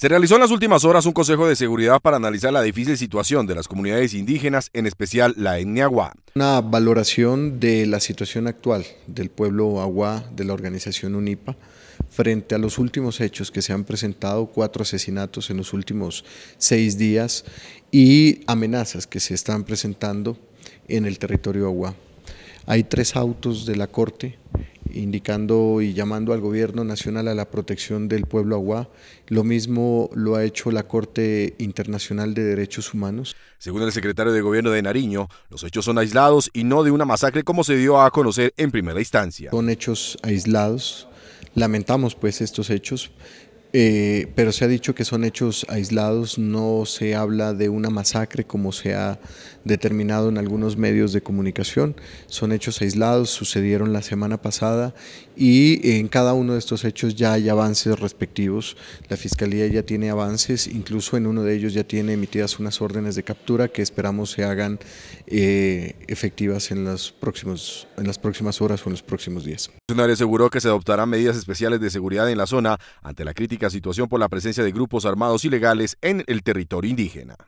Se realizó en las últimas horas un Consejo de Seguridad para analizar la difícil situación de las comunidades indígenas, en especial la etnia Una valoración de la situación actual del pueblo Agua de la organización UNIPA frente a los últimos hechos que se han presentado, cuatro asesinatos en los últimos seis días y amenazas que se están presentando en el territorio Agua. Hay tres autos de la Corte indicando y llamando al gobierno nacional a la protección del pueblo Aguá. Lo mismo lo ha hecho la Corte Internacional de Derechos Humanos. Según el secretario de gobierno de Nariño, los hechos son aislados y no de una masacre como se dio a conocer en primera instancia. Son hechos aislados. Lamentamos pues estos hechos, eh, pero se ha dicho que son hechos aislados, no se habla de una masacre como se ha determinado en algunos medios de comunicación, son hechos aislados, sucedieron la semana pasada y en cada uno de estos hechos ya hay avances respectivos, la Fiscalía ya tiene avances, incluso en uno de ellos ya tiene emitidas unas órdenes de captura que esperamos se hagan eh, efectivas en, los próximos, en las próximas horas o en los próximos días. El funcionario aseguró que se adoptarán medidas especiales de seguridad en la zona ante la crítica situación por la presencia de grupos armados ilegales en el territorio indígena.